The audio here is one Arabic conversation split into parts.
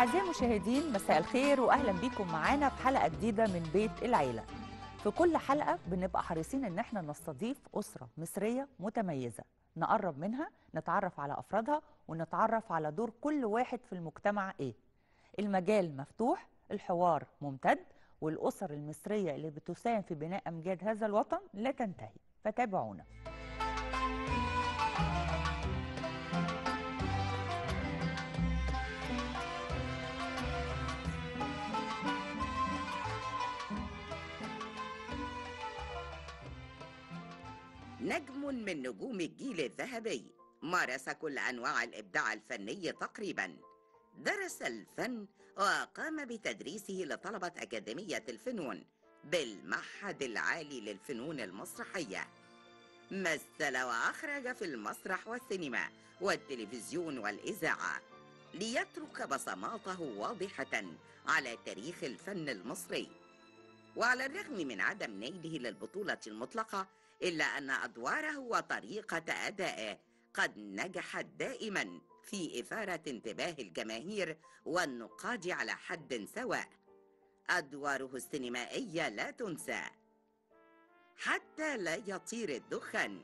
أعزائي المشاهدين مساء الخير وأهلا بيكم معانا في حلقة جديدة من بيت العيلة في كل حلقة بنبقى حريصين إن احنا نستضيف أسرة مصرية متميزة نقرب منها نتعرف على أفرادها ونتعرف على دور كل واحد في المجتمع إيه المجال مفتوح الحوار ممتد والأسر المصرية اللي بتساهم في بناء أمجاد هذا الوطن لا تنتهي فتابعونا نجم من نجوم الجيل الذهبي مارس كل أنواع الإبداع الفني تقريبا درس الفن وقام بتدريسه لطلبة أكاديمية الفنون بالمعهد العالي للفنون المسرحية مثل وأخرج في المسرح والسينما والتلفزيون والإذاعة ليترك بصماته واضحة على تاريخ الفن المصري وعلى الرغم من عدم نيله للبطولة المطلقة إلا أن أدواره وطريقة أدائه قد نجحت دائما في إثارة انتباه الجماهير والنقاد على حد سواء أدواره السينمائية لا تنسى حتى لا يطير الدخان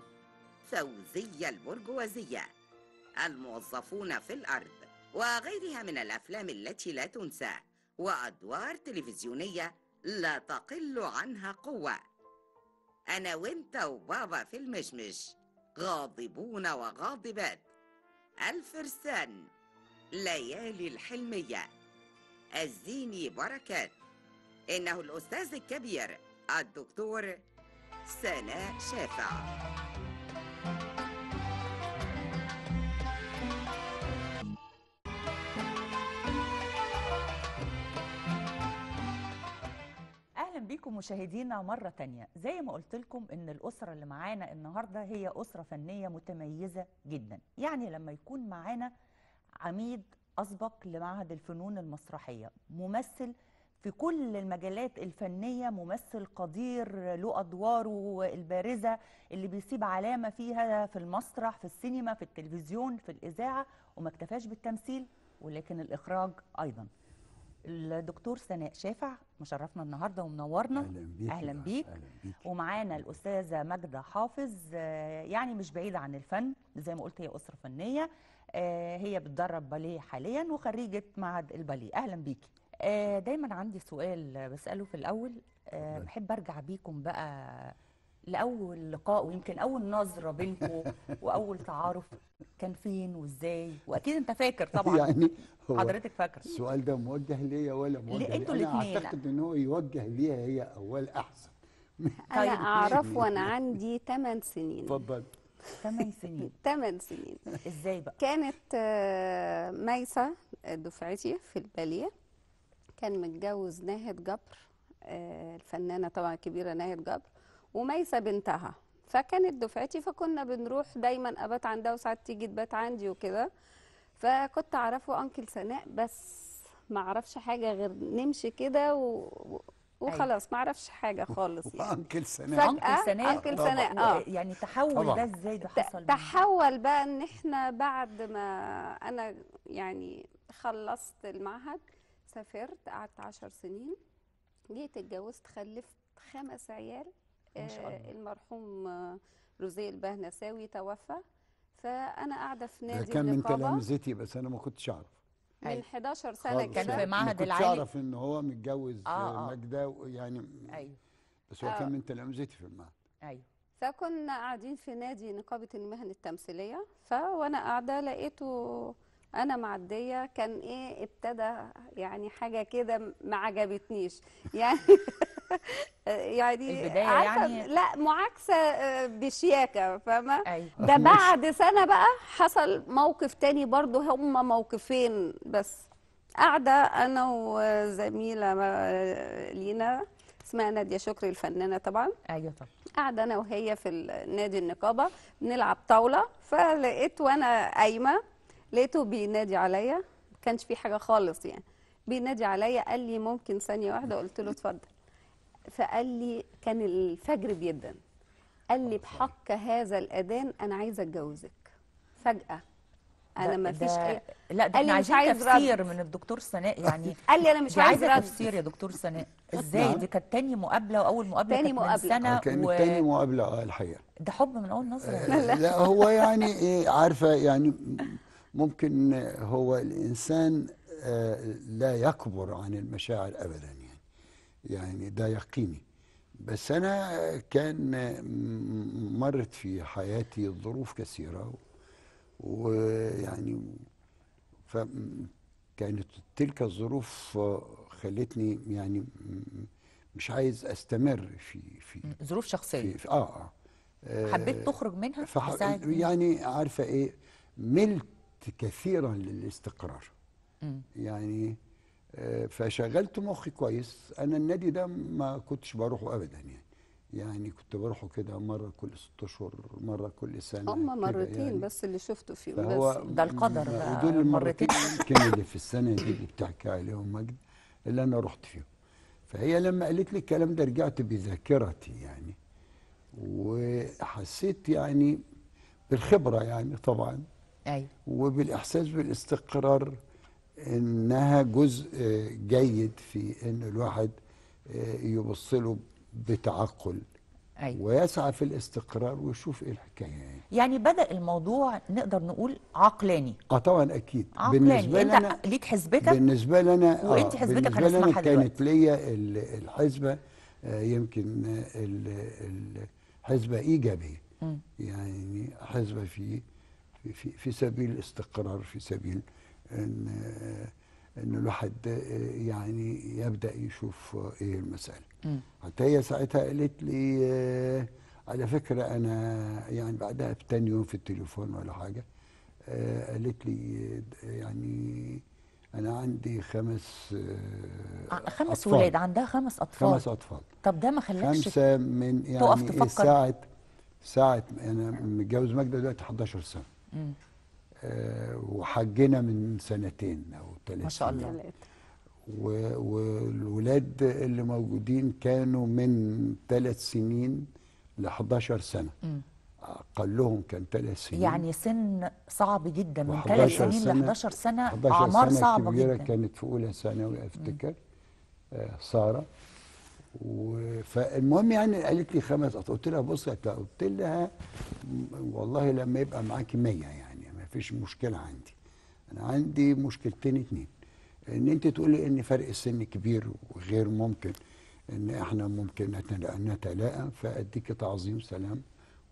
فوزية البرجوازية الموظفون في الأرض وغيرها من الأفلام التي لا تنسى وأدوار تلفزيونية لا تقل عنها قوة أنا وأنت وبابا في المشمش غاضبون وغاضبات الفرسان ليالي الحلمية الزيني بركات إنه الأستاذ الكبير الدكتور سناء شافع أهلا بيكم مشاهدينا مرة تانية زي ما قلت لكم إن الأسرة اللي معانا النهاردة هي أسرة فنية متميزة جدا يعني لما يكون معانا عميد أسبق لمعهد الفنون المسرحية ممثل في كل المجالات الفنية ممثل قدير له أدواره البارزة اللي بيسيب علامة فيها في المسرح في السينما في التلفزيون في الإذاعة وما اكتفاش بالتمثيل ولكن الإخراج أيضاً الدكتور سناء شافع مشرفنا النهارده ومنورنا اهلا بيك اهلا بيك, بيك. ومعانا الاستاذه ماجده حافظ آه، يعني مش بعيده عن الفن زي ما قلت هي اسره فنيه آه، هي بتدرب باليه حاليا وخريجه معهد الباليه اهلا بيكي آه، دايما عندي سؤال بساله في الاول بحب ارجع بيكم بقى لاول لقاء ويمكن اول نظره بينكم واول تعارف كان فين وازاي واكيد انت فاكر طبعا يعني حضرتك فاكر السؤال ده موجه ليا ولا موجه لانتوا الاثنين اعتقد ان هو يوجه ليها هي اول احسن انا طيب، اعرف وانا عندي 8 سنين اتفضل 8 سنين 8 سنين ازاي بقى كانت آه، ميسة دفعتي في الباليه كان متجوز ناهد جبر آه، الفنانه طبعا كبيره ناهد جبر وميسة بنتها فكانت دفعتي فكنا بنروح دايما ابات عندها وساعات تيجي تبات عندي وكده فكنت اعرفه انكل سناء بس ما اعرفش حاجه غير نمشي كده و... وخلاص أيوة. ما اعرفش حاجه خالص يعني انكل سناء انكل سناء انكل سناء اه يعني تحول ده ازاي ده حصل تحول بقى ان احنا بعد ما انا يعني خلصت المعهد سافرت قعدت عشر سنين جيت اتجوزت خلفت خمس عيال آه، المرحوم آه، روزيه البهنساوي توفى فانا قاعده في نادي كان من تلامذتي بس انا ما كنتش اعرف من 11 سنه كان في يعني معهد العالي ما كنتش اعرف ان هو متجوز آه آه. آه. ماجده يعني ايوه بس هو آه. كان من تلامذتي في المعهد ايوه فكنا قاعدين في نادي نقابه المهن التمثيليه فوانا قاعده لقيته انا معديه كان ايه ابتدى يعني حاجه كده ما عجبتنيش يعني يعني البدايه يعني لا معاكسه آه، بشياكه فاهمه أيوة. ده بعد سنه بقى حصل موقف تاني برضو هما موقفين بس قاعده انا وزميله آه، لينا اسمها ناديه شكري الفنانه طبعا ايوه طبعا قاعده انا وهي في نادي النقابه بنلعب طاوله فلقيت وانا قايمه لقيته بينادي عليا ما كانش في حاجه خالص يعني بينادي عليا قال لي ممكن ثانيه واحده قلت له اتفضل فقال لي كان الفجر بيدن قال لي بحق هذا الاذان انا عايزه اتجوزك فجاه انا ما فيش لا ده انا مش عايز تفسير من الدكتور سناء يعني قال لي انا مش عايزه عايز تفسير يا دكتور سناء نعم. ازاي دي كانت تاني مقابله واول مقابله تاني مقابله سنه كانت و... تاني مقابله اه الحقيقه ده حب من اول نظره آه، لا هو يعني ايه عارفه يعني ممكن هو الإنسان آه، لا يكبر عن المشاعر أبدا يعني يعني ده يقيني بس أنا كان مرت في حياتي ظروف كثيرة ويعني فكانت تلك الظروف خلتني يعني مش عايز استمر في في ظروف شخصيه في, في آه, اه حبيت آه، تخرج منها فح... يعني عارفه ايه ملت كثيرا للاستقرار م. يعني آه، فشغلت مخي كويس انا النادي ده ما كنتش بروحه ابدا يعني يعني كنت بروحه كده مره كل ست اشهر مره كل سنه هما مرتين يعني بس اللي شفته فيهم بس ده القدر بقى دول المرتين يمكن اللي في السنه دي اللي بتحكي عليهم مجد اللي انا رحت فيهم فهي لما قالت لي الكلام ده رجعت بذاكرتي يعني وحسيت يعني بالخبره يعني طبعا أيوة. وبالاحساس بالاستقرار انها جزء جيد في ان الواحد آه، يبص له بتعقل أيوة. ويسعى في الاستقرار ويشوف ايه الحكايه يعني. يعني بدا الموضوع نقدر نقول عقلاني اه طبعا اكيد عقلاني. بالنسبه انت لنا ليك حسبتك بالنسبه لنا وانت آه، حسبتك لنا كانت ليا الحسبه آه يمكن الحزبه ايجابيه يعني حسبه في في في سبيل الاستقرار في سبيل ان ان الواحد آه، يعني يبدا يشوف آه، ايه المساله حتى هي ساعتها قالت لي آه، على فكره انا يعني بعدها بتاني يوم في التليفون ولا حاجه قالت لي يعني انا عندي خمس خمس ولاد عندها خمس اطفال خمس اطفال طب ده ما خلاكش خمسه من يعني تقف تفكر ساعه ساعه انا متجوز ماجده دلوقتي 11 سنه آه، وحجنا من سنتين او ثلاث ما شاء الله والولاد اللي موجودين كانوا من ثلاث سنين ل 11 سنه اقلهم كان ثلاث سنين يعني سن صعب جدا من ثلاث سنين ل 11 سنه اعمار صعبه جدا كانت في اولى ثانوي افتكر آه ساره فالمهم يعني قالت لي خمس قطع قلت لها بصي قلت لها والله لما يبقى معاكي 100 يعني ما فيش مشكله عندي انا عندي مشكلتين اتنين ان انت تقولي ان فرق السن كبير وغير ممكن ان احنا ممكن نتلاقى فاديكي تعظيم سلام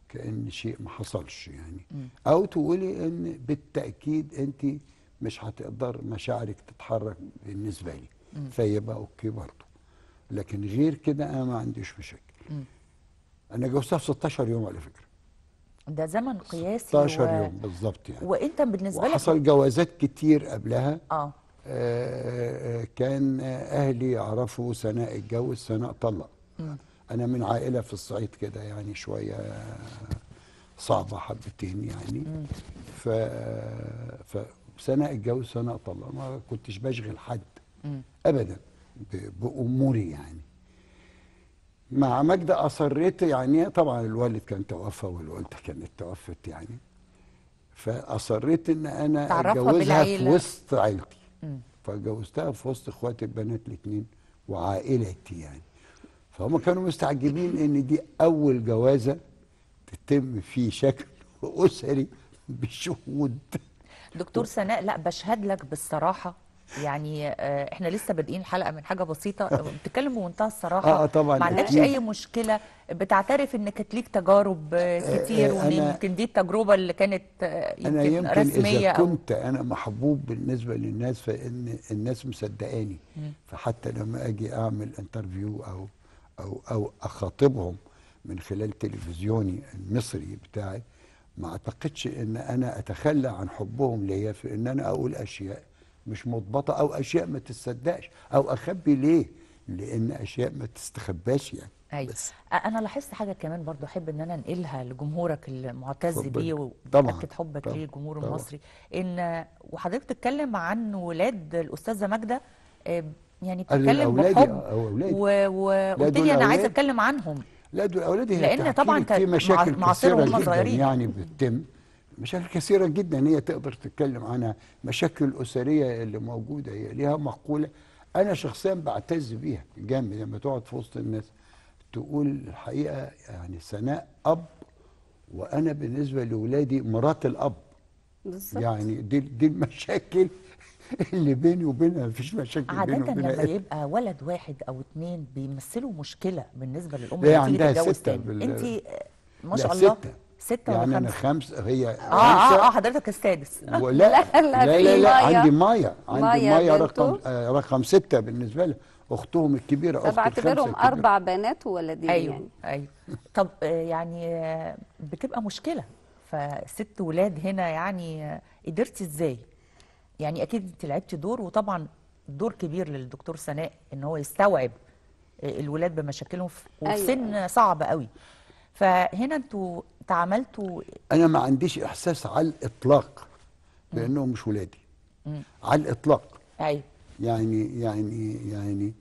كان شيء ما حصلش يعني او تقولي ان بالتاكيد انت مش هتقدر مشاعرك تتحرك بالنسبه لي فيبقى اوكي برضه لكن غير كده انا ما عنديش مشاكل انا جوزتها في 16 يوم على فكره ده زمن قياسي 16 و... يوم بالظبط يعني وانت بالنسبه لك حصل جوازات كتير قبلها اه, آه، كان اهلي يعرفوا سناء اتجوز سناء طلق انا من عائله في الصعيد كده يعني شويه صعبه حبتين يعني ف... ف سناء اتجوز سناء طلق ما كنتش بشغل حد مم. ابدا باموري يعني مع مجد اصريت يعني طبعا الوالد كان توفى والوالده كانت توفت يعني فاصريت ان انا اتجوزها في وسط عيلتي فجوزتها في وسط اخواتي البنات الاثنين وعائلتي يعني فهم كانوا مستعجبين ان دي اول جوازه تتم في شكل اسري بشهود دكتور سناء لا بشهد لك بالصراحه يعني آه، احنا لسه بادئين الحلقه من حاجه بسيطه بتتكلم بمنتهى الصراحه اه, آه، طبعا ما عندكش اي مشكله بتعترف انك ليك تجارب آه، كتير وان يمكن دي التجربه اللي كانت يمكن أنا يمكن رسميه إذا كنت انا محبوب بالنسبه للناس فان الناس مصدقاني فحتى لما اجي اعمل انترفيو او او او اخاطبهم من خلال تلفزيوني المصري بتاعي ما اعتقدش ان انا اتخلى عن حبهم ليا في ان انا اقول اشياء مش مضبطه او اشياء ما تتصدقش او اخبي ليه لان اشياء ما تستخباش يعني أيوة. بس. انا لاحظت حاجه كمان برضو احب ان انا انقلها لجمهورك المعتز بيه وأكد حبك ليه الجمهور المصري ان وحضرتك بتتكلم عن ولاد الاستاذه ماجده يعني بتتكلم بحب وقلت لي انا عايز اتكلم عنهم لا دول اولادي لان طبعا في مشاكل مع كثيره يعني بتتم مشاكل كثيرة جدا هي تقدر تتكلم عنها مشاكل الأسرية اللي موجودة هي ليها مقولة أنا شخصيا بعتز بيها جامد لما تقعد في وسط الناس تقول الحقيقة يعني ثناء أب وأنا بالنسبة لولادي مرات الأب بالظبط يعني دي دي المشاكل اللي بيني وبينها مفيش مشاكل عادة بيني وبينها عادة لما يبقى ولد واحد أو اتنين بيمثلوا مشكلة بالنسبة للأم اللي عندها ستة تاني أنت ما شاء الله ستة ستة يعني ولا خمسة؟ أنا خمسة هي آه, آه، خمسة آه آه حضرتك السادس لا لا, لا, لا, لا عندي مايا عندي مايا, مايا رقم آه رقم ستة بالنسبة لي أختهم الكبيرة أخت بعتبرهم أربع بنات وولدين أيوة يعني أيوه طب آه، يعني آه، بتبقى مشكلة فست ولاد هنا يعني قدرتي إزاي؟ يعني أكيد أنت لعبتي دور وطبعا دور كبير للدكتور سناء إن هو يستوعب الولاد بمشاكلهم وفي أيوة. سن صعب قوي فهنا انتوا تعاملتوا انا ما عنديش احساس على الاطلاق بانهم مش ولادي مم. على الاطلاق ايوه يعني يعني يعني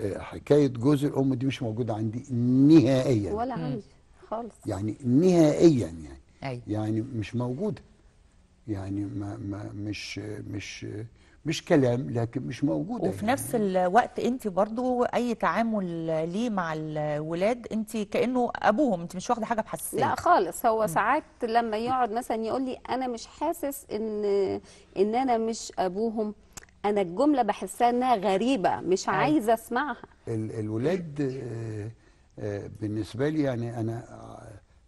آه، حكايه جوز الام دي مش موجوده عندي نهائيا ولا عندي خالص يعني نهائيا يعني أي. أيوة. يعني مش موجوده يعني ما ما مش مش مش كلام لكن مش موجوده وفي يعني. نفس الوقت انت برضو اي تعامل ليه مع الولاد انت كانه ابوهم انت مش واخده حاجه بحساسيه لا خالص هو ساعات لما يقعد مثلا يقول لي انا مش حاسس ان ان انا مش ابوهم انا الجمله بحسها انها غريبه مش أيوة. عايزه اسمعها ال الولاد آه، آه، بالنسبه لي يعني انا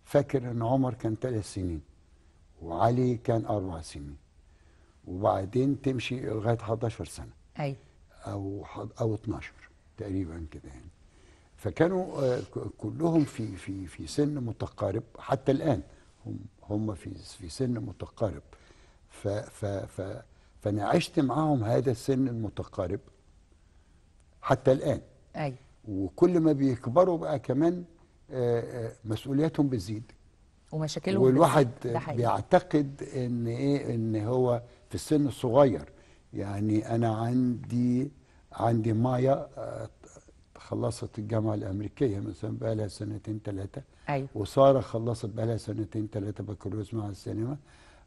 فاكر ان عمر كان ثلاث سنين وعلي كان اربع سنين وبعدين تمشي لغايه 11 سنه ايوه او او 12 تقريبا كده يعني فكانوا آه، كلهم في في في سن متقارب حتى الان هم هم في في سن متقارب ف ف ف فانا عشت معاهم هذا السن المتقارب حتى الان ايوه وكل ما بيكبروا بقى كمان آه، آه، مسؤولياتهم بتزيد ومشاكلهم والواحد بيعتقد ان ايه ان هو في السن الصغير يعني انا عندي عندي مايا آه، خلصت الجامعه الامريكيه مثلا بقى لها سنتين ثلاثه أيوة. وساره خلصت بقى لها سنتين ثلاثه بكالوريوس مع السينما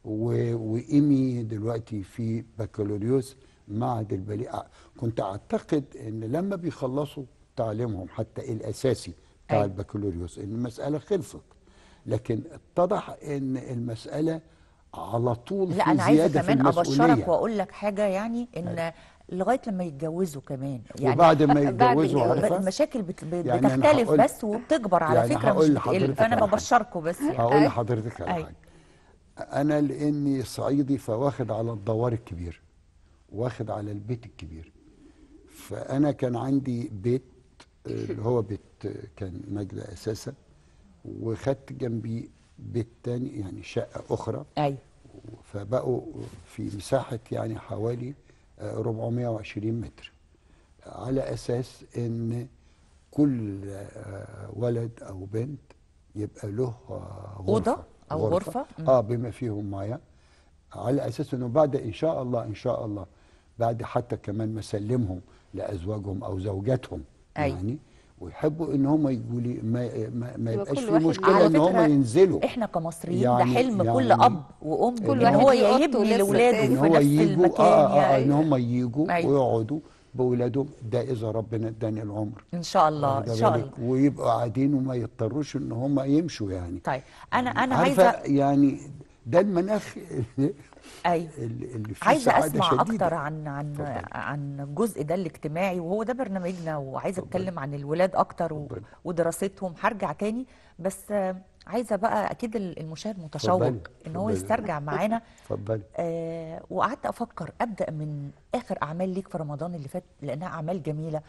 و... وايمي دلوقتي في بكالوريوس معهد البلي كنت اعتقد ان لما بيخلصوا تعليمهم حتى الاساسي بتاع أيوة. البكالوريوس ان المساله خلصت لكن اتضح ان المساله على طول لا انا عايزه كمان ابشرك واقول لك حاجه يعني ان هاي. لغايه لما يتجوزوا كمان يعني وبعد ما يتجوزوا عارفه المشاكل بت... يعني بتختلف بس وبتكبر على يعني فكره مش بتقل فانا ببشركم بس يعني هقول لحضرتك على حاجه انا لاني صعيدي فواخد على الدوار الكبير واخد على البيت الكبير فانا كان عندي بيت اللي هو بيت كان نجدة اساسا وخدت جنبي بيت تاني يعني شقه اخرى ايوه فبقوا في مساحه يعني حوالي 420 آه، متر على اساس ان كل آه، ولد او بنت يبقى له آه، غرفه اوضه او غرفه, غرفة. اه بما فيهم مايا على اساس انه بعد ان شاء الله ان شاء الله بعد حتى كمان ما سلمهم لازواجهم او زوجاتهم أي. يعني ويحبوا ان هم يقولي ما ما, ما يبقاش في مشكله ان هم ينزلوا احنا كمصريين يعني ده حلم يعني كل اب وام كل واحد هو يبني لاولاده في نفس يجوا آه، المكان آه آه يعني. ان هم يجوا أيوة. ويقعدوا باولادهم ده اذا ربنا اداني العمر ان شاء الله ان شاء الله ويبقوا قاعدين وما يضطروش ان هم يمشوا يعني طيب انا انا عايزه يعني ده المناخ ايوه اللي فيه عايزه اسمع شديدة. اكتر عن عن عن الجزء ده الاجتماعي وهو ده برنامجنا وعايزه اتكلم عن الولاد اكتر و... ودراستهم هرجع تاني بس عايزه بقى اكيد المشاهد متشوق ان هو يسترجع معانا اتفضلي آه وقعدت افكر ابدا من اخر اعمال ليك في رمضان اللي فات لانها اعمال جميله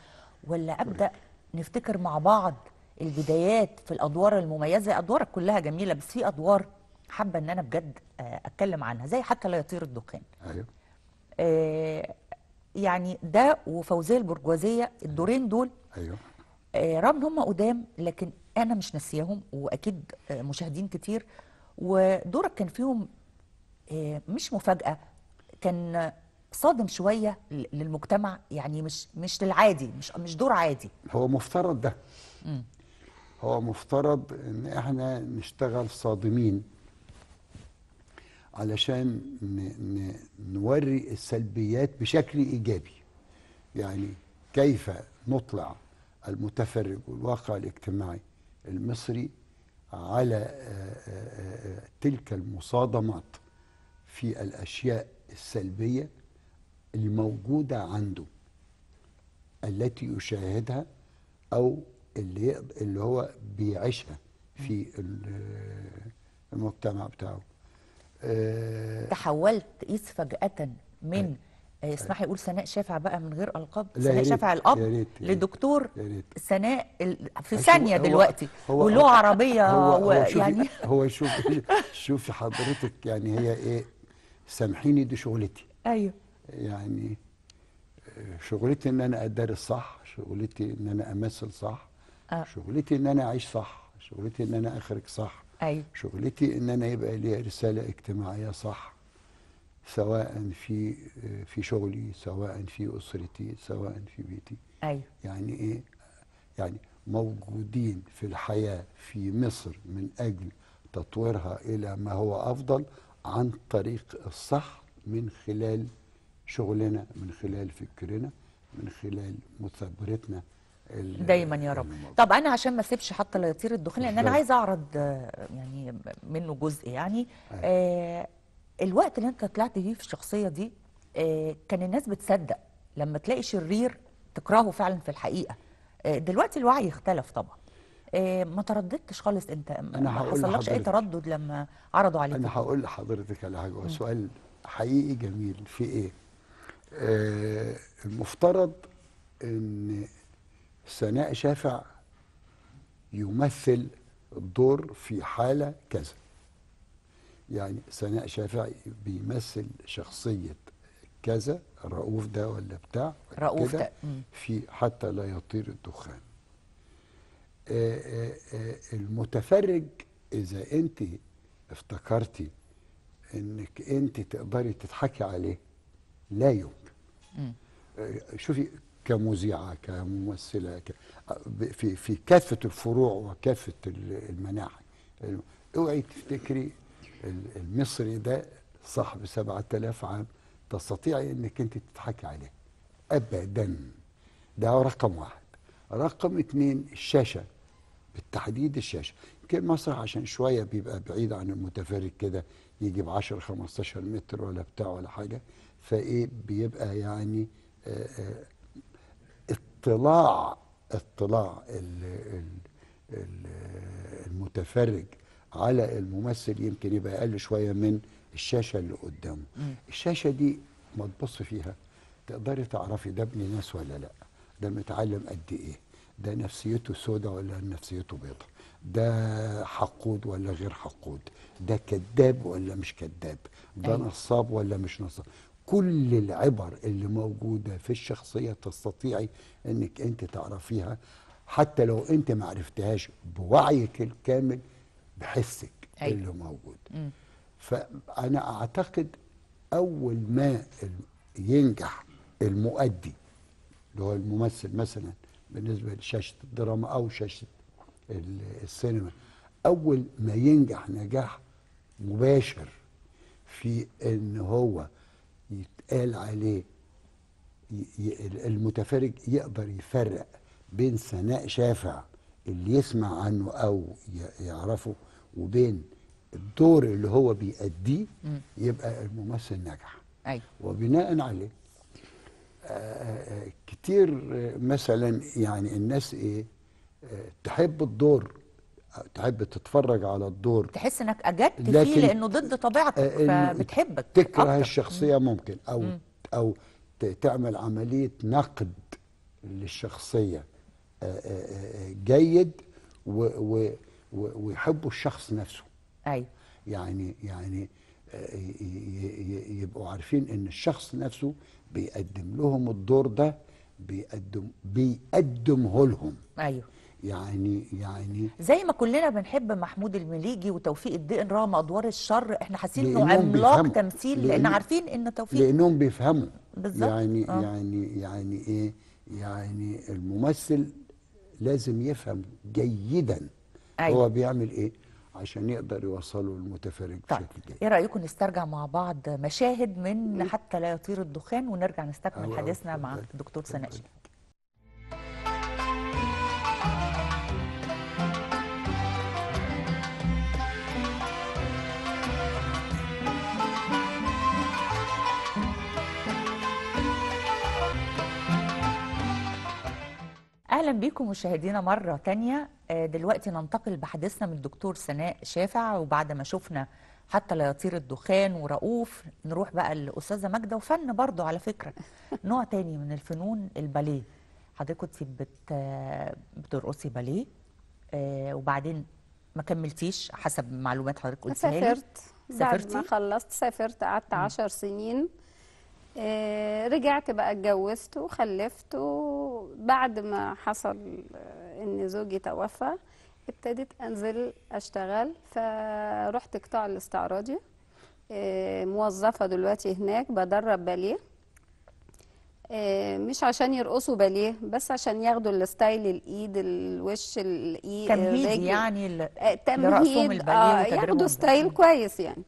ولا ابدا نفتكر مع بعض البدايات في الادوار المميزه ادوارك كلها جميله بس في ادوار حابه ان انا بجد آه، اتكلم عنها زي حتى لا يطير الدخان ايوه آه، يعني ده وفوزيه البرجوازيه الدورين دول ايوه آه، رغم ان هم قدام لكن انا مش ناسياهم واكيد مشاهدين كتير ودورك كان فيهم مش مفاجاه كان صادم شويه للمجتمع يعني مش مش للعادي مش مش دور عادي هو مفترض ده م. هو مفترض ان احنا نشتغل صادمين علشان نوري السلبيات بشكل ايجابي يعني كيف نطلع المتفرج والواقع الاجتماعي المصري على آه، آه، آه، تلك المصادمات في الاشياء السلبيه الموجوده عنده التي يشاهدها او اللي اللي هو بيعيشها في المجتمع بتاعه آه، تحولت قيس فجأة من أيوة. آه، اسمحي يقول سناء شافع بقى من غير القاب سناء شافع الاب ياريت لدكتور ياريت سناء في ثانيه دلوقتي وله عربيه هو, هو يعني هو شوفي شوفي حضرتك يعني هي ايه سامحيني دي شغلتي ايوه يعني آه، شغلتي ان انا ادرس صح شغلتي ان انا امثل صح آه. شغلتي ان انا اعيش صح شغلتي ان انا اخرج صح أيوة. شغلتي ان انا يبقى لي رساله اجتماعيه صح سواء في في شغلي سواء في اسرتي سواء في بيتي ايوه يعني ايه يعني موجودين في الحياه في مصر من اجل تطويرها الى ما هو افضل عن طريق الصح من خلال شغلنا من خلال فكرنا من خلال مثابرتنا دايما يا رب طب انا عشان ما اسيبش حتى لا يطير الدخان لان انا عايزه اعرض يعني منه جزء يعني أيوة. آه الوقت اللي انت طلعت فيه في الشخصيه دي آه كان الناس بتصدق لما تلاقي شرير تكرهه فعلا في الحقيقه آه دلوقتي الوعي اختلف طبعا آه ما ترددتش خالص انت ما حصلكش اي تردد لما عرضوا عليك انا هقول لحضرتك على حاجه سؤال حقيقي جميل في ايه آه المفترض ان سناء شافع يمثل الدور في حالة كذا يعني سناء شافع بيمثل شخصية كذا رؤوف ده ولا بتاع رؤوف ده في حتى لا يطير الدخان آه، آه، آه، المتفرج إذا أنت افتكرتي انك انت تقدري تضحكي عليه لا يمكن شوفي كمذيعه كممثله ك... في في كافه الفروع وكافه المناحي اوعي تفتكري المصري ده صاحب 7000 عام تستطيعي انك انت تضحكي عليه ابدا ده رقم واحد رقم اثنين الشاشه بالتحديد الشاشه يمكن المسرح عشان شويه بيبقى بعيد عن المتفرج كده يجي ب 10 15 متر ولا بتاع ولا حاجه فايه بيبقى يعني آآ آه، آآ آه، اطلاع اطلاع المتفرج على الممثل يمكن يبقى اقل شويه من الشاشه اللي قدامه الشاشه دي ما تبص فيها تقدري تعرفي ده ابن ناس ولا لا ده متعلم قد ايه ده نفسيته سودة ولا نفسيته بيضاء ده حقود ولا غير حقود ده كذاب ولا مش كذاب ده أيوة. نصاب ولا مش نصاب كل العبر اللي موجودة في الشخصية تستطيعي انك انت تعرفيها حتى لو انت ما عرفتهاش بوعيك الكامل بحسك أي. اللي موجود م. فانا اعتقد اول ما ينجح المؤدي اللي هو الممثل مثلا بالنسبه لشاشه الدراما او شاشه السينما اول ما ينجح نجاح مباشر في ان هو يتقال عليه المتفرج يقدر يفرق بين ثناء شافع اللي يسمع عنه او يعرفه وبين الدور اللي هو بيأديه يبقى الممثل نجح أي. أيوة. وبناء عليه كتير مثلا يعني الناس ايه تحب الدور تحب تتفرج على الدور تحس انك اجدت فيه لانه ضد طبيعتك آه، فبتحبك تكره أكتر. الشخصيه ممكن او مم. او تعمل عمليه نقد للشخصيه آه، آه، جيد ويحبوا الشخص نفسه ايوه يعني يعني يبقوا عارفين ان الشخص نفسه بيقدم لهم الدور ده بيقدم بيقدمه لهم ايوه يعني يعني زي ما كلنا بنحب محمود المليجي وتوفيق الدقن رغم ادوار الشر احنا حاسين انه عملاق تمثيل لأن, عارفين ان توفيق لانهم بيفهموا بالظبط يعني آه. يعني يعني ايه يعني الممثل لازم يفهم جيدا أيوة. هو بيعمل ايه عشان يقدر يوصله للمتفرج طيب. بشكل جيد. ايه رايكم نسترجع مع بعض مشاهد من حتى لا يطير الدخان ونرجع نستكمل أيوة، حديثنا مع الدكتور سناء اهلا بيكم مشاهدينا مره تانية آه، دلوقتي ننتقل بحديثنا من الدكتور سناء شافع وبعد ما شفنا حتى لا يطير الدخان ورؤوف نروح بقى الاستاذه ماجده وفن برضه على فكره نوع تاني من الفنون الباليه حضرتك كنت بت بترقصي باليه آه، وبعدين ما كملتيش حسب معلومات حضرتك قلتيها لي سافرت سافرت ما خلصت سافرت قعدت 10 سنين آه، رجعت بقى اتجوزت وخلفت وبعد ما حصل آه، ان زوجي توفى ابتديت انزل اشتغل فرحت قطاع الاستعراضي آه، موظفه دلوقتي هناك بدرب باليه مش عشان يرقصوا باليه بس عشان ياخدوا الستايل الايد الوش الايد تمهيد يعني تمهيد اه ياخدوا ستايل كويس يعني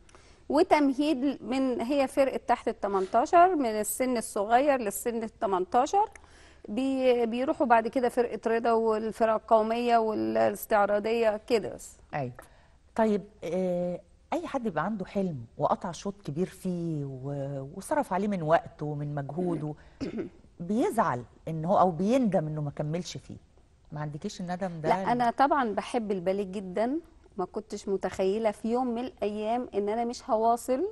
وتمهيد من هي فرقه تحت ال 18 من السن الصغير للسن ال 18 بي بيروحوا بعد كده فرقه رضا والفرق القوميه والاستعراضيه كده بس ايوه طيب آه اي حد بيبقى عنده حلم وقطع شوط كبير فيه وصرف عليه من وقته ومن مجهوده بيزعل ان هو او بيندم انه ما كملش فيه ما عندكيش الندم ده لا انا طبعا بحب الباليه جدا ما كنتش متخيله في يوم من الايام ان انا مش هواصل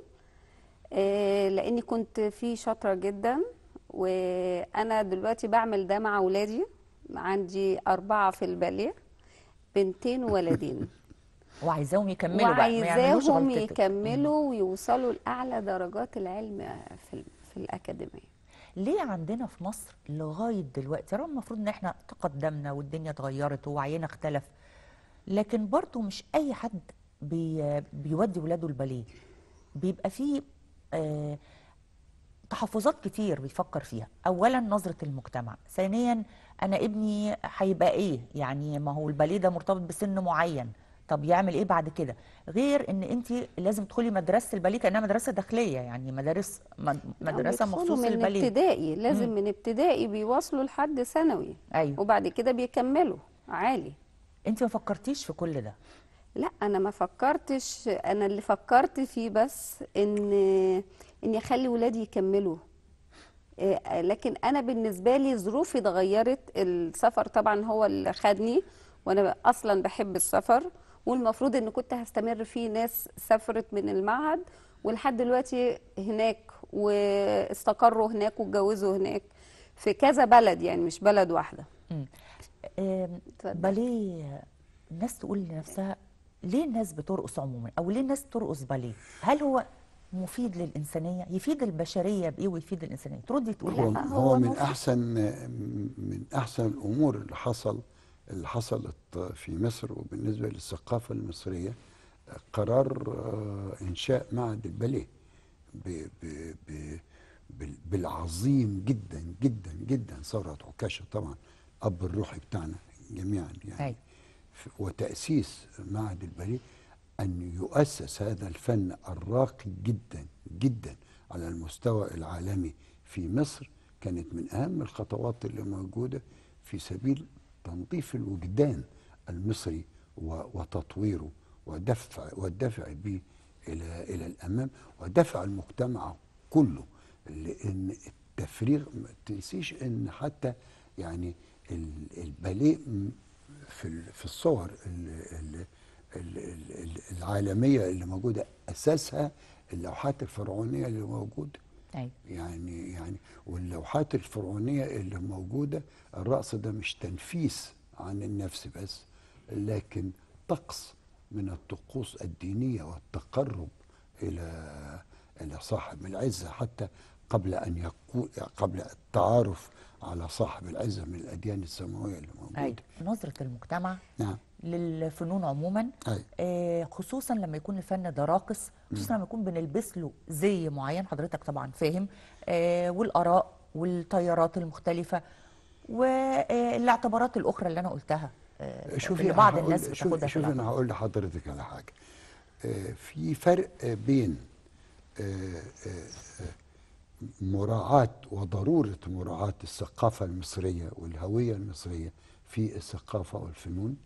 آه، لاني كنت في شاطره جدا وانا دلوقتي بعمل ده مع أولادي عندي اربعه في الباليه بنتين ولدين وعايزاهم يكملوا بقى وعايزاهم يكملوا ويوصلوا لاعلى درجات العلم في في الاكاديميه ليه عندنا في مصر لغايه دلوقتي رغم المفروض ان احنا تقدمنا والدنيا اتغيرت ووعينا اختلف لكن برضه مش اي حد بي بيودي ولاده الباليه بيبقى فيه آه تحفظات كتير بيفكر فيها اولا نظره المجتمع ثانيا انا ابني هيبقى ايه يعني ما هو الباليه ده مرتبط بسن معين طب يعمل ايه بعد كده غير ان انت لازم تدخلي مدرسه الباليه كانها مدرسه داخليه يعني مدارس مدرسه مخصوص للباليه من ابتدائي لازم من ابتدائي بيواصلوا لحد ثانوي أيوه. وبعد كده بيكملوا عالي انت ما فكرتيش في كل ده لا انا ما فكرتش انا اللي فكرت فيه بس ان اني اخلي ولادي يكملوا آه، آه، لكن انا بالنسبه لي ظروفي اتغيرت السفر طبعا هو اللي خدني وانا اصلا بحب السفر والمفروض ان كنت هستمر فيه ناس سافرت من المعهد ولحد دلوقتي هناك واستقروا هناك واتجوزوا هناك في كذا بلد يعني مش بلد واحده باليه الناس تقول لنفسها ليه الناس بترقص عموما او ليه الناس بترقص باليه هل هو مفيد للإنسانية يفيد البشرية بإيه ويفيد الإنسانية تردي تقول هو, لا. هو, هو من مفيد. أحسن من أحسن الأمور اللي حصل اللي حصلت في مصر وبالنسبة للثقافة المصرية قرار آه، إنشاء معهد الباليه بالعظيم جدا جدا جدا ثورة عكاشة طبعا الاب الروحي بتاعنا جميعا يعني أي. طيب. وتاسيس معهد البريد ان يؤسس هذا الفن الراقي جدا جدا على المستوى العالمي في مصر كانت من اهم الخطوات اللي موجوده في سبيل تنظيف الوجدان المصري وتطويره ودفع والدفع به الى الى الامام ودفع المجتمع كله لان التفريغ ما تنسيش ان حتى يعني الباليه في في الصور العالميه اللي موجوده اساسها اللوحات الفرعونيه اللي موجوده أيوة. يعني يعني واللوحات الفرعونيه اللي موجوده الرقص ده مش تنفيس عن النفس بس لكن طقس من الطقوس الدينيه والتقرب الى الى صاحب العزه حتى قبل أن يقول قبل التعارف على صاحب العزة من الأديان السماوية اللي موجودة أي. نظرة المجتمع نعم. للفنون عموما أي. آه خصوصا لما يكون الفن ده راقص خصوصا لما يكون بنلبس له زي معين حضرتك طبعا فاهم آه والآراء والتيارات المختلفة والاعتبارات الأخرى اللي أنا قلتها آه شوفي بعض الناس بتاخدها شوفي أنا هقول لحضرتك على حاجة آه في فرق بين آه آه آه مراعاة وضرورة مراعاة الثقافة المصرية والهوية المصرية في الثقافة والفنون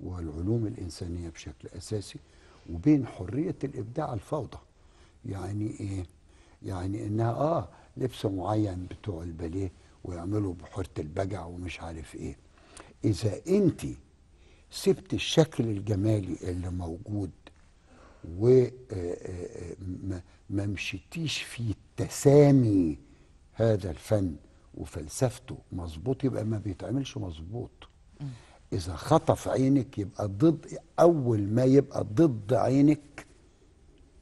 والعلوم الإنسانية بشكل أساسي وبين حرية الإبداع الفوضى يعني إيه؟ يعني إنها آه لبس معين بتوع الباليه ويعملوا بحورة البجع ومش عارف إيه إذا أنت سبت الشكل الجمالي اللي موجود وما آه، آه، آه، مشيتيش فيه تسامي هذا الفن وفلسفته مظبوط يبقى ما بيتعملش مظبوط اذا خطف عينك يبقى ضد اول ما يبقى ضد عينك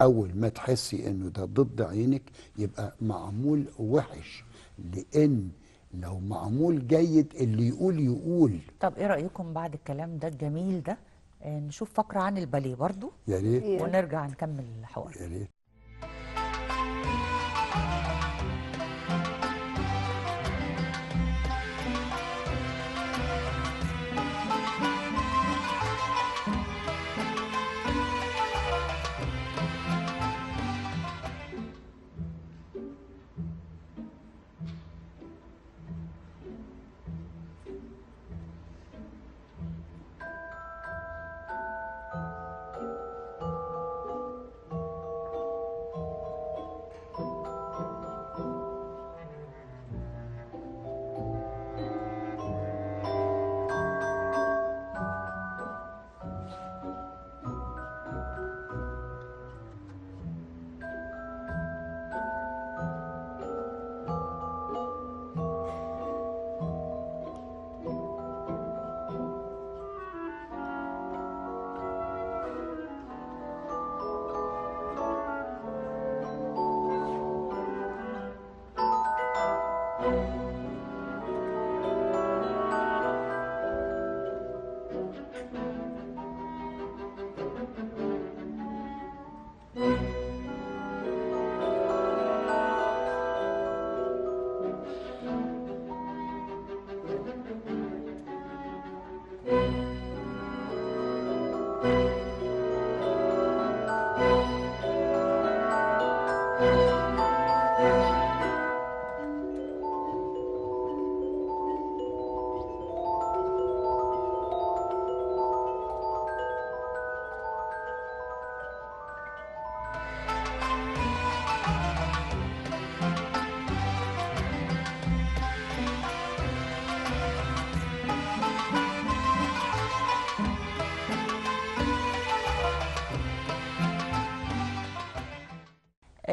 اول ما تحسي انه ده ضد عينك يبقى معمول وحش لان لو معمول جيد اللي يقول يقول طب ايه رايكم بعد الكلام ده الجميل ده آه، نشوف فقره عن الباليه برضو يا ريت ونرجع نكمل الحوار يا ريت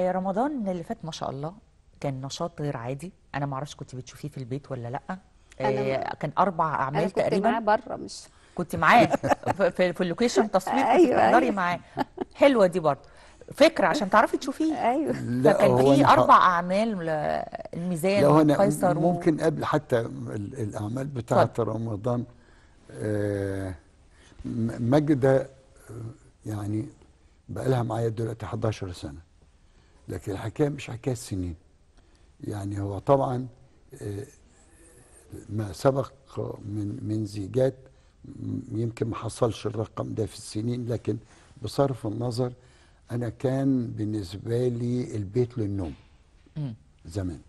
آه، رمضان اللي فات ما شاء الله كان نشاط غير عادي انا ما اعرفش كنت بتشوفيه في البيت ولا لا إيه كان اربع اعمال أنا كنت معاه بره مش كنت معاه في, في اللوكيشن تصوير أيوة كنت أيوة. معاه حلوه دي برضه فكره عشان تعرفي تشوفيه ايوه فكان في اربع اعمال الميزان وقيصر ممكن و... قبل حتى الاعمال بتاعه رمضان آه ماجده آه، يعني بقى لها معايا دلوقتي 11 سنه لكن الحكايه مش حكايه سنين يعني هو طبعا آه، ما سبق من من زيجات يمكن ما حصلش الرقم ده في السنين لكن بصرف النظر انا كان بالنسبه لي البيت للنوم زمان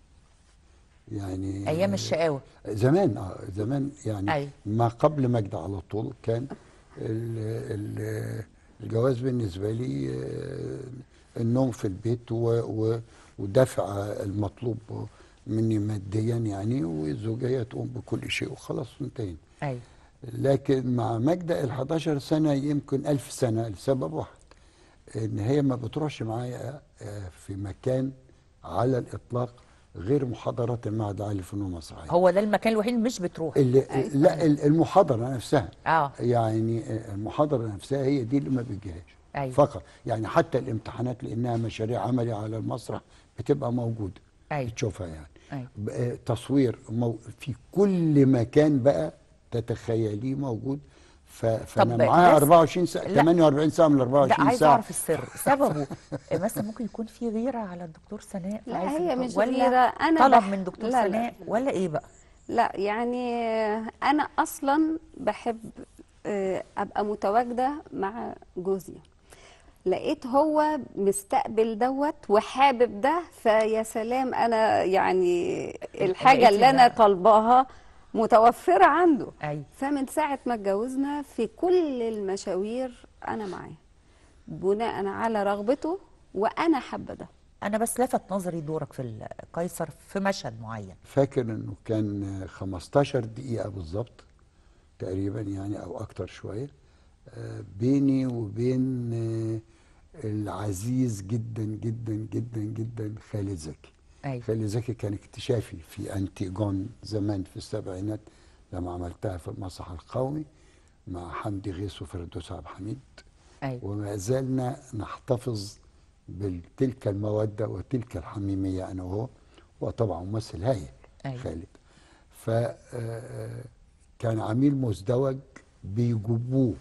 يعني ايام الشقاوه زمان اه زمان يعني أي. أيوة. ما قبل مجد على طول كان الـ الـ الجواز بالنسبه لي آه، النوم في البيت و و ودفع المطلوب مني ماديا يعني والزوجيه تقوم بكل شيء وخلاص انتهينا ايوه لكن مع ماجده ال 11 سنه يمكن 1000 سنه لسبب واحد ان هي ما بتروحش معايا آه، في مكان على الاطلاق غير محاضرات المعهد العالي للفنون المسرحيه هو ده المكان الوحيد اللي مش بتروح اللي أيوة. لا المحاضره نفسها اه يعني آه، المحاضره نفسها هي دي اللي ما بتجيهاش أيوة. فقط يعني حتى الامتحانات لانها مشاريع عملي على المسرح بتبقى موجوده أيوة. تشوفها يعني أيوة. آه، تصوير مو في كل مكان بقى تتخيليه موجود ف... فانا معايا 24 ساعه 48 ساعه من 24 ساعه لا عايز اعرف السر سببه إيه، مثلا ممكن يكون في غيره على الدكتور سناء لا هي مش غيره انا طلب من دكتور لا سناء لا. ولا ايه بقى لا يعني انا اصلا بحب آه، ابقى متواجده مع جوزي لقيت هو مستقبل دوت وحابب ده فيا سلام انا يعني الحاجه اللي انا طالباها متوفره عنده أي. فمن ساعه ما اتجوزنا في كل المشاوير انا معاه بناء على رغبته وانا حابه ده انا بس لفت نظري دورك في القيصر في مشهد معين فاكر انه كان 15 دقيقه بالظبط تقريبا يعني او اكتر شويه آه، بيني وبين آه، العزيز جدا جدا جدا جدا خالد زكي أيوة. خالد زكي كان اكتشافي في انتيجون زمان في السبعينات لما عملتها في المسرح القومي مع حمدي غيث وفردوس عبد الحميد أيوة. وما زلنا نحتفظ بتلك المودة وتلك الحميمية أنا وهو وطبعا ممثل هايل خالد خالد آه، آه، كان عميل مزدوج بيجيبوه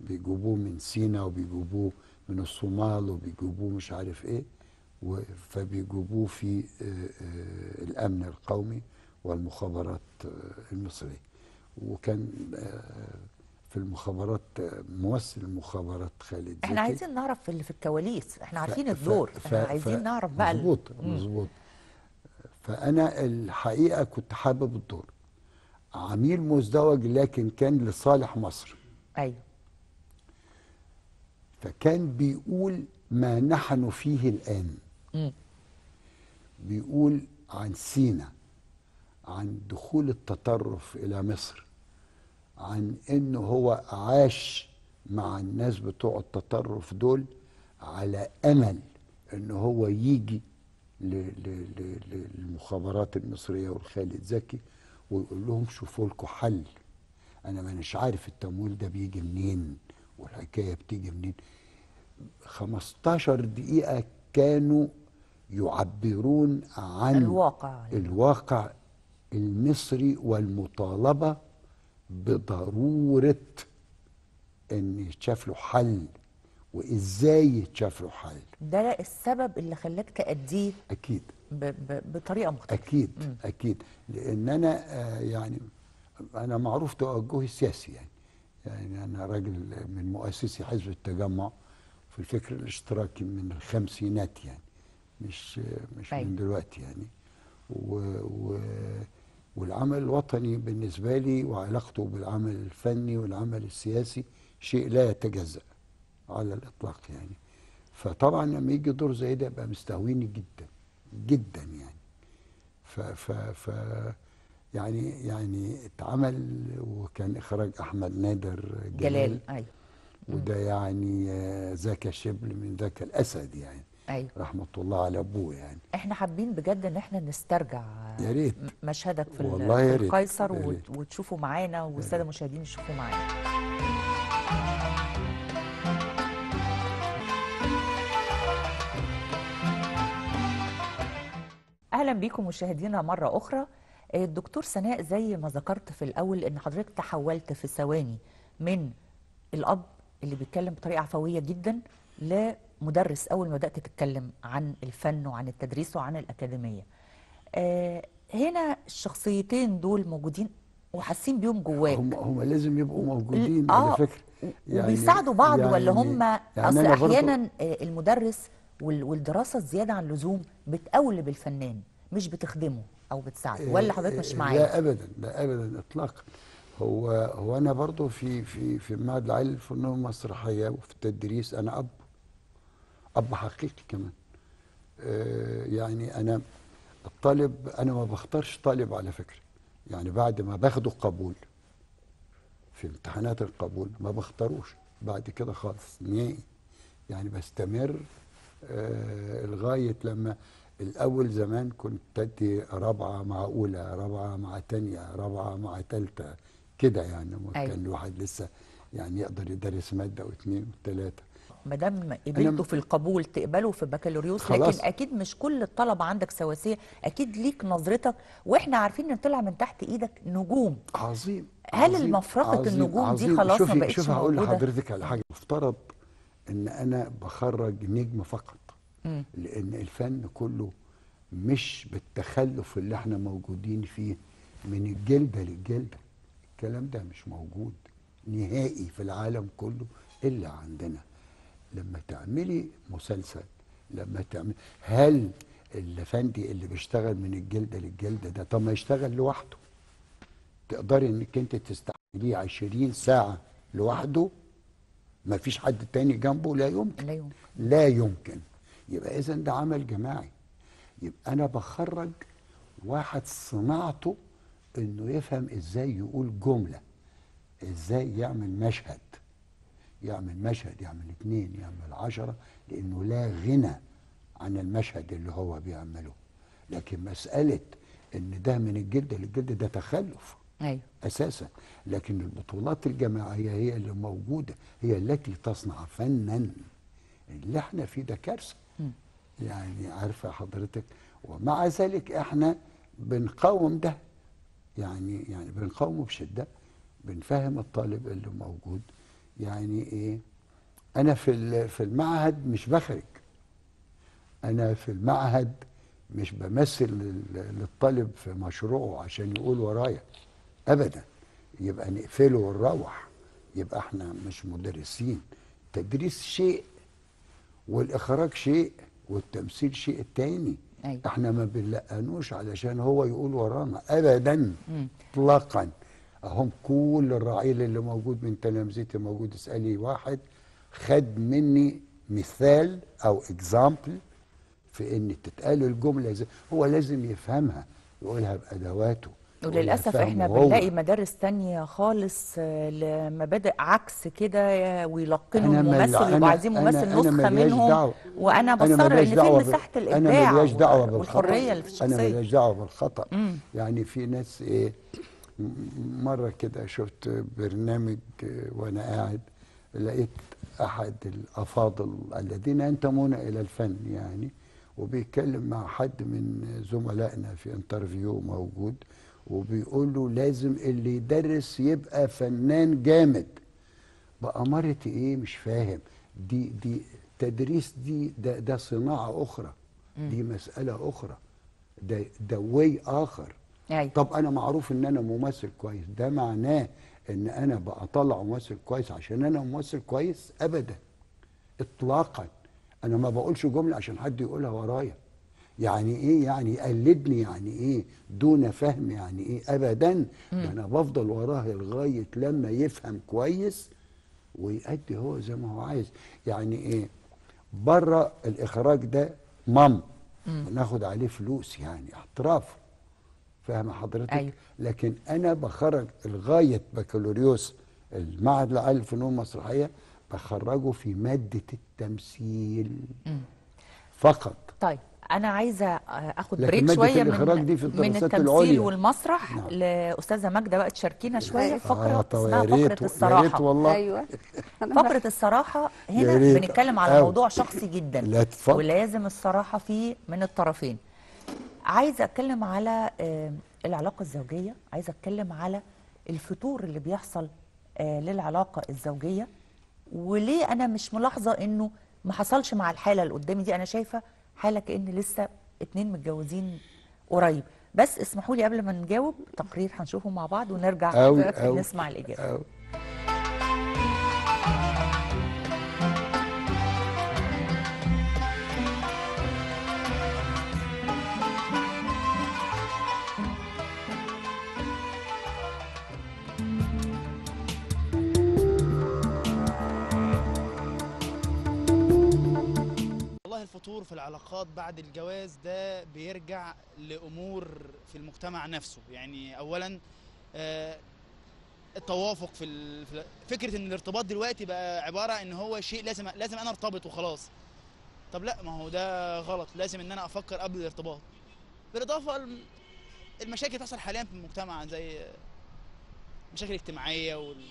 بيجيبوه من سينا وبيجيبوه من الصومال وبيجيبوه مش عارف ايه فبيجيبوه في آه، آه، الامن القومي والمخابرات آه، المصريه وكان في المخابرات ممثل المخابرات خالد زكي احنا عايزين نعرف اللي في الكواليس احنا عارفين الدور احنا عايزين نعرف بقى مظبوط مظبوط فانا الحقيقه كنت حابب الدور عميل مزدوج لكن كان لصالح مصر ايوه فكان بيقول ما نحن فيه الآن بيقول عن سينا عن دخول التطرف إلى مصر عن أنه هو عاش مع الناس بتوع التطرف دول على أمل إن هو يجي للمخابرات المصرية والخالد زكي ويقول لهم شوفوا لكم حل أنا مانيش عارف التمويل ده بيجي منين والحكايه بتيجي منين 15 دقيقه كانوا يعبرون عن الواقع يعني. الواقع المصري والمطالبه بضروره ان يتشاف له حل وازاي يتشاف له حل ده السبب اللي خلاك تأديه اكيد ب ب بطريقه مختلفه اكيد م. اكيد لان انا آه يعني انا معروف توجهي السياسي يعني يعني أنا راجل من مؤسسي حزب التجمع في الفكر الاشتراكي من الخمسينات يعني مش مش من طيب. دلوقتي يعني و و والعمل الوطني بالنسبة لي وعلاقته بالعمل الفني والعمل السياسي شيء لا يتجزأ على الإطلاق يعني فطبعا لما يجي دور زي ده يبقى مستهويني جدا جدا يعني ف ف ف يعني يعني اتعمل وكان اخراج احمد نادر جلال, جلال. ايوه وده يعني ذاك آه، شبل من ذاك الاسد يعني أيوة. رحمة الله على أبوه يعني إحنا حابين بجد إن إحنا نسترجع آه، يا ريت مشهدك في والله يا ريت. القيصر ياريت. وتشوفه معانا والسادة المشاهدين يشوفوا معانا أهلا بكم مشاهدينا مرة أخرى آه، الدكتور سناء زي ما ذكرت في الاول ان حضرتك تحولت في ثواني من الاب اللي بيتكلم بطريقه عفويه جدا لمدرس اول ما بدات تتكلم عن الفن وعن التدريس وعن الاكاديميه آه، هنا الشخصيتين دول موجودين وحاسين بيهم جواك هم هم لازم يبقوا موجودين آه على فكره يعني بيساعدوا بعض يعني ولا هم يعني اصل احيانا آه، المدرس والدراسه الزياده عن اللزوم بتقولب الفنان مش بتخدمه او بتساعده إيه، ولا حضرتك مش إيه، معايا لا ابدا لا ابدا اطلاقا هو هو انا برضه في في في معهد العالي للفنون المسرحيه وفي التدريس انا اب اب حقيقي كمان أه يعني انا الطالب انا ما بختارش طالب على فكره يعني بعد ما باخده قبول في امتحانات القبول ما بختاروش بعد كده خالص نهائي يعني بستمر آه لغايه لما الأول زمان كنت تدي رابعة مع أولى رابعة مع تانية رابعة مع تالتة كده يعني أيوة. كان الواحد لسه يعني يقدر يدرس مادة واثنين وثلاثة ما دام قبلته في القبول تقبله في البكالوريوس لكن اكيد مش كل الطلبه عندك سواسيه اكيد ليك نظرتك واحنا عارفين ان طلع من تحت ايدك نجوم عظيم هل المفرقه النجوم عظيم. دي خلاص ما بقتش شوفي هقول لحضرتك على حاجه مفترض ان انا بخرج نجم فقط لان الفن كله مش بالتخلف اللي احنا موجودين فيه من الجلدة للجلدة الكلام ده مش موجود نهائي في العالم كله إلا عندنا لما تعملي مسلسل لما تعمل هل الفندي اللي بيشتغل من الجلدة للجلدة ده طب ما يشتغل لوحده تقدري انك انت تستحمليه 20 ساعة لوحده ما فيش حد تاني جنبه لا يمكن لا يمكن, لا يمكن. يبقى اذا ده عمل جماعي يبقى انا بخرج واحد صناعته انه يفهم ازاي يقول جمله ازاي يعمل مشهد يعمل مشهد يعمل اتنين يعمل عشرة لانه لا غنى عن المشهد اللي هو بيعمله لكن مسألة ان ده من الجلد للجلد ده تخلف أيوه. اساسا لكن البطولات الجماعية هي اللي موجودة هي التي تصنع فنا اللي احنا فيه ده كارثه يعني عارفة حضرتك ومع ذلك احنا بنقاوم ده يعني يعني بنقاومه بشدة بنفهم الطالب اللي موجود يعني ايه انا في في المعهد مش بخرج انا في المعهد مش بمثل للطالب في مشروعه عشان يقول ورايا ابدا يبقى نقفله ونروح يبقى احنا مش مدرسين تدريس شيء والاخراج شيء والتمثيل شيء تاني أيوة. احنا ما بنلقنوش علشان هو يقول ورانا ابدا اطلاقا اهم كل الرعيل اللي موجود من تلامذتي موجود اسالي واحد خد مني مثال او اكزامبل في ان تتقال الجمله زي هو لازم يفهمها يقولها بادواته وللاسف احنا بنلاقي مدارس تانية خالص آه، لمبادئ عكس كده ويلقنوا الممثل وعايزين عايزين ممثل نسخه منهم دعوة. وانا بصر ان في مساحه الابداع انا مالياش دعوه بالخطا والحريه الشخصيه انا مالياش دعوه بالخطا مم. يعني في ناس ايه مره كده شفت برنامج آه، وانا قاعد لقيت احد الافاضل الذين ينتمون الى الفن يعني وبيتكلم مع حد من زملائنا في انترفيو موجود وبيقول له لازم اللي يدرس يبقى فنان جامد بأمارة ايه مش فاهم دي دي تدريس دي ده, ده صناعة أخرى دي مسألة أخرى ده ده واي آخر أي. طب أنا معروف إن أنا ممثل كويس ده معناه إن أنا بطلع ممثل كويس عشان أنا ممثل كويس أبدا إطلاقا أنا ما بقولش جملة عشان حد يقولها ورايا يعني ايه يعني يقلدني يعني ايه دون فهم يعني ايه ابدا مم. انا بفضل وراه لغايه لما يفهم كويس ويأدي هو زي ما هو عايز يعني ايه بره الاخراج ده مام ناخد عليه فلوس يعني احتراف فاهم حضرتك أيوه. لكن انا بخرج لغايه بكالوريوس المعهد العالي للفنون المسرحيه بخرجه في ماده التمثيل مم. فقط طيب انا عايزه آه، اخد بريك شويه من, دي في من التمثيل العليا. والمسرح نعم. لاستاذه ماجده بقى تشاركينا شويه أيوة. فقره آه اسمها فقره الصراحه والله. ايوه فقره الصراحه هنا بنتكلم على أو. موضوع شخصي جدا لا ولازم الصراحه فيه من الطرفين عايزه اتكلم على آه، العلاقه الزوجيه عايزه اتكلم على الفتور اللي بيحصل آه، للعلاقه الزوجيه وليه انا مش ملاحظه انه ما حصلش مع الحاله اللي قدامي دي انا شايفه حاله كان لسه اتنين متجوزين قريب بس اسمحوا لي قبل ما نجاوب تقرير هنشوفه مع بعض ونرجع أوي أوي نسمع الاجابه أوي الفتور في العلاقات بعد الجواز ده بيرجع لامور في المجتمع نفسه يعني اولا آه، التوافق في فكره ان الارتباط دلوقتي بقى عباره ان هو شيء لازم لازم انا ارتبط وخلاص طب لا ما هو ده غلط لازم ان انا افكر قبل الارتباط بالاضافه المشاكل تحصل حاليا في المجتمع زي المشاكل الاجتماعيه وال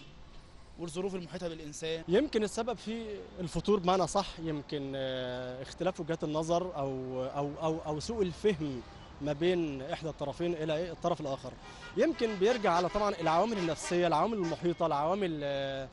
والظروف المحيطه بالانسان يمكن السبب في الفتور بمعنى صح يمكن آه، اختلاف وجهات النظر او او او او سوء الفهم ما بين احدى الطرفين الى الطرف الاخر يمكن بيرجع على طبعا العوامل النفسيه العوامل المحيطه العوامل آه،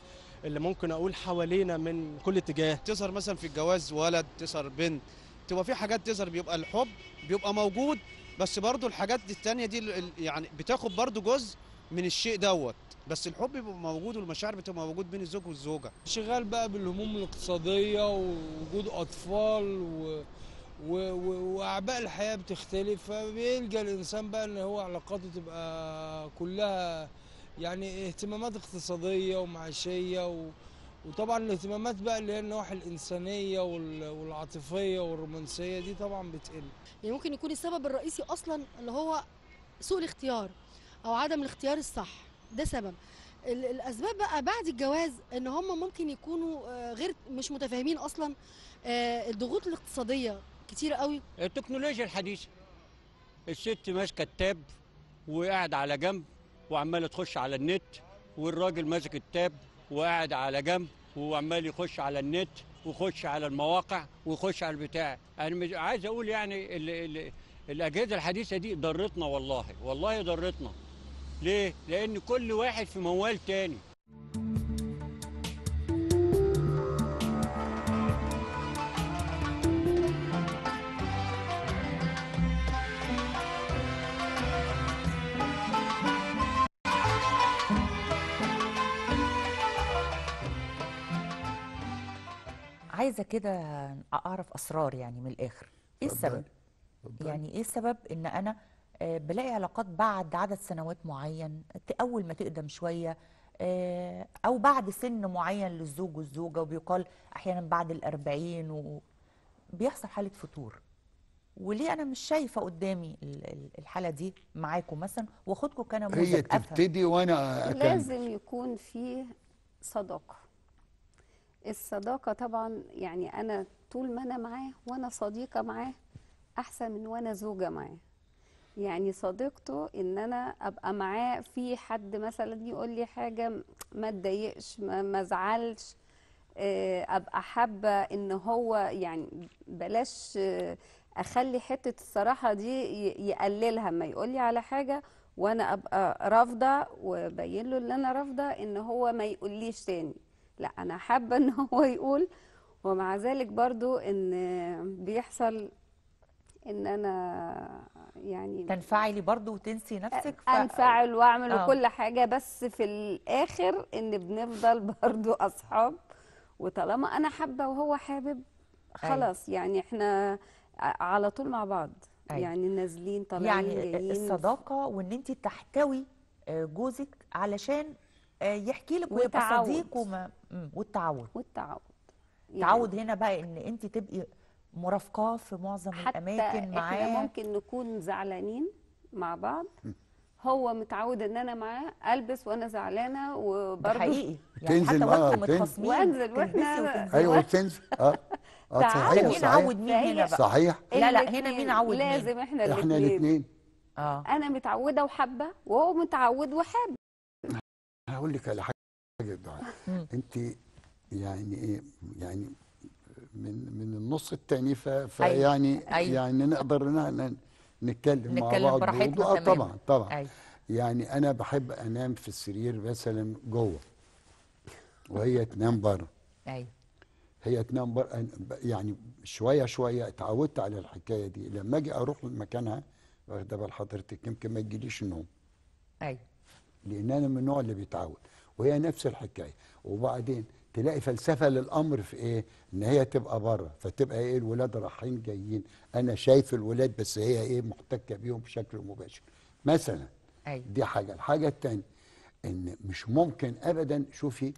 اللي ممكن اقول حوالينا من كل اتجاه تظهر مثلا في الجواز ولد تظهر بنت تبقى في حاجات تظهر بيبقى الحب بيبقى موجود بس برضو الحاجات دي دي يعني بتاخد برضو جزء من الشيء دوت بس الحب بيبقى موجود والمشاعر بتبقى موجود بين الزوج والزوجه شغال بقى بالهموم الاقتصاديه ووجود اطفال و... و... و... واعباء الحياه بتختلف فبيلجا الانسان بقى ان هو علاقاته تبقى كلها يعني اهتمامات اقتصاديه ومعيشيه و... وطبعا الاهتمامات بقى اللي هي النواحي الانسانيه والعاطفيه والرومانسيه دي طبعا بتقل يعني ممكن يكون السبب الرئيسي اصلا اللي هو سوء الاختيار او عدم الاختيار الصح ده سبب الاسباب بقى بعد الجواز ان هم ممكن يكونوا آه، غير مش متفاهمين اصلا آه، الضغوط الاقتصاديه كتير قوي التكنولوجيا الحديثه الست ماسكه التاب وقاعد على جنب وعماله تخش على النت والراجل ماسك التاب وقاعد على جنب وعمال يخش على النت ويخش على المواقع ويخش على البتاع انا مش عايز اقول يعني الـ الـ الاجهزه الحديثه دي ضرتنا والله والله ضرتنا ليه؟ لأن كل واحد في موال تاني عايزه كده اعرف اسرار يعني من الاخر ايه السبب يعني ايه السبب ان انا آه، بلاقي علاقات بعد عدد سنوات معين اول ما تقدم شويه آه، او بعد سن معين للزوج والزوجه وبيقال احيانا بعد الأربعين و... بيحصل حاله فتور وليه انا مش شايفه قدامي الحاله دي معاكم مثلا واخدكم كنموذج هي تبتدي وانا أكمل. لازم يكون في صداقه الصداقه طبعا يعني انا طول ما انا معاه وانا صديقه معاه احسن من وانا زوجه معاه يعني صديقته ان انا ابقى معاه في حد مثلا يقول لي حاجه ما تضايقش ما ازعلش آه، ابقى حابه ان هو يعني بلاش آه، اخلي حته الصراحه دي يقللها ما يقول لي على حاجه وانا ابقى رافضه وبين له اللي انا رافضه ان هو ما يقوليش تاني لا انا حابه ان هو يقول ومع ذلك برضو ان بيحصل ان انا يعني تنفعلي برضه وتنسي نفسك ف... انفعل واعمل أوه. وكل حاجه بس في الاخر ان بنفضل برضه اصحاب وطالما انا حابه وهو حابب أيوة. خلاص أي. يعني احنا على طول مع بعض أي. أيوة. يعني نازلين طالعين يعني جايين الصداقه وان انت تحتوي آه، جوزك علشان آه، يحكي لك ويبقى صديق والتعود والتعود يعني. تعود هنا بقى ان انت تبقي مرافقاه في معظم حتى الاماكن معاه احنا ممكن نكون زعلانين مع بعض هو متعود ان انا معاه البس وانا زعلانه وبرضه حقيقي يعني تنزل حتى وانتم متخاصمين وانزل واحنا ايوه تنزل اه اه صحيح مين عود مين هنا بقى صحيح لا لا هنا مين عود مين لازم احنا الاثنين احنا الاثنين اه انا متعوده وحابه وهو متعود وحاب هقول لك على حاجه انت يعني ايه يعني من من النص الثاني فيعني أيوة. يعني نقدر نتكلم, نتكلم مع بعض براحتنا طبعا طبعا أيوة. يعني انا بحب انام في السرير مثلا جوه وهي تنام بره ايوه هي تنام بره يعني شويه شويه اتعودت على الحكايه دي لما اجي اروح لمكانها واخده بال حضرتك يمكن ما تجيليش النوم ايوه لان انا من النوع اللي بيتعود وهي نفس الحكايه وبعدين تلاقي فلسفه للامر في ايه؟ ان هي تبقى بره فتبقى ايه الولاد رايحين جايين انا شايف الولاد بس هي ايه محتكه بيهم بشكل مباشر. مثلا أيوة. دي حاجه، الحاجه الثانيه ان مش ممكن ابدا شوفي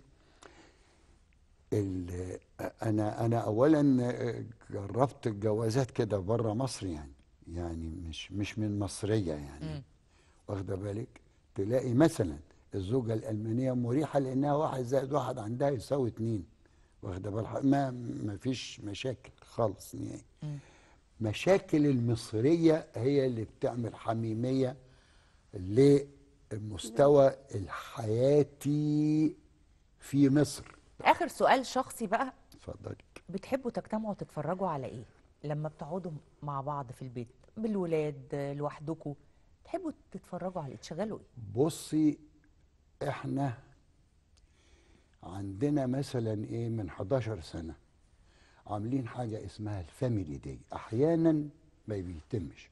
انا انا اولا جربت الجوازات كده بره مصر يعني يعني مش مش من مصريه يعني واخده بالك؟ تلاقي مثلا الزوجة الألمانية مريحة لأنها واحد زائد واحد عندها يساوي اثنين واخدة بالها ما ما فيش مشاكل خالص نهائي مشاكل المصرية هي اللي بتعمل حميمية للمستوى الحياتي في مصر آخر سؤال شخصي بقى اتفضلي بتحبوا تجتمعوا تتفرجوا على إيه لما بتقعدوا مع بعض في البيت بالولاد لوحدكم تحبوا تتفرجوا على ايه تشغلوا ايه بصي احنا عندنا مثلا ايه من 11 سنه عاملين حاجه اسمها الفاميلي دي احيانا ما بيتمش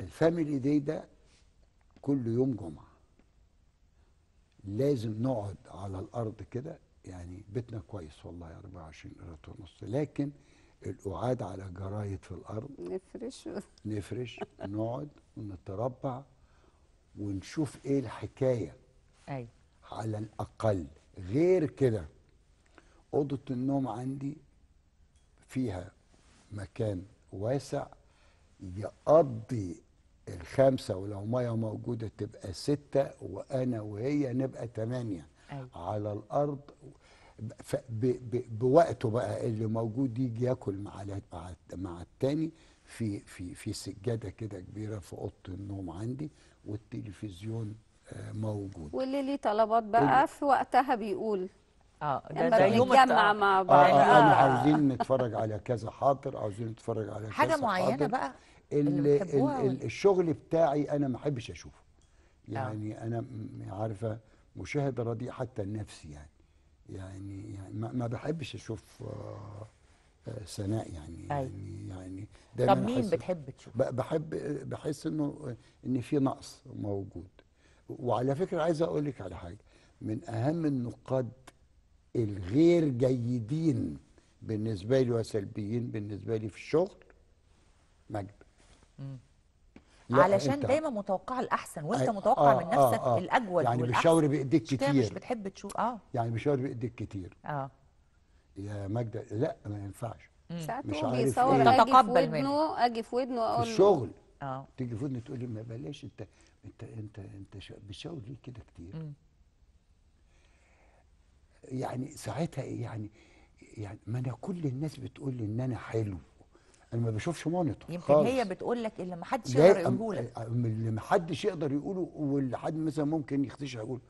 الفاميلي دي ده كل يوم جمعه لازم نقعد على الارض كده يعني بيتنا كويس والله 24 قيراط ونص لكن القعاد على جرايد في الارض نفرش نفرش نقعد ونتربع ونشوف ايه الحكايه ايوه على الاقل غير كده اوضه النوم عندي فيها مكان واسع يقضي الخمسة ولو مية موجودة تبقى ستة وأنا وهي نبقى ثمانيه أيوة. على الأرض بوقته بقى اللي موجود يجي ياكل مع مع التاني في في في سجاده كده كبيره في اوضه النوم عندي والتلفزيون آه، موجود واللي ليه طلبات بقى في وقتها بيقول اه ده يوم الجمع مع آه، آه، بعض آه, آه, آه, آه عاوزين نتفرج على كذا حاضر عاوزين نتفرج على حاجة كذا معينه حاضر. بقى اللي اللي الشغل بتاعي انا ما احبش اشوفه يعني آه. انا عارفه مشاهده رديئه حتى لنفسي يعني يعني, يعني ما بحبش اشوف آه سناء يعني أي. يعني يعني طب مين بتحب تشوف بحب بحس انه ان في نقص موجود وعلى فكره عايز اقول لك على حاجه من اهم النقاد الغير جيدين بالنسبه لي وسلبيين بالنسبه لي في الشغل مجد علشان دايما متوقع الاحسن وانت متوقع آه من آه، نفسك آه آه الاجود يعني بيشاور بايديك كتير مش بتحب تشوف اه يعني بيشاور بايديك كتير اه يا ماجده لا ما ينفعش ساعات مش عارف بيصور إيه. اجي في ودنه اجي في ودنه اقول الشغل اه تيجي في ودنه تقول لي ما بلاش انت انت انت انت بتشاور ليه كده كتير يعني ساعتها إيه؟ يعني يعني ما انا كل الناس بتقول لي ان انا حلو انا ما بشوفش مونيتور يمكن خالص. هي بتقول لك اللي ما حدش يقدر يقوله لك اللي ما حدش يقدر يقوله واللي حد مثلا ممكن يختشع يقوله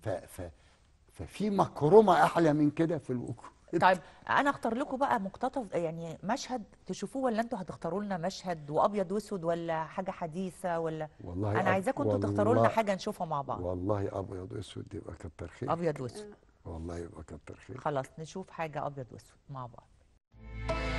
ف ف ففي مكرمه احلى من كده في الوجود طيب انا اختار لكم بقى مقتطف يعني مشهد تشوفوه ولا انتوا هتختاروا لنا مشهد وابيض واسود ولا حاجه حديثه ولا والله انا عايزاكم انتوا تختاروا لنا حاجه نشوفها مع بعض والله ابيض واسود يبقى كتر خير ابيض واسود والله يبقى كتر خير خلاص نشوف حاجه ابيض واسود مع بعض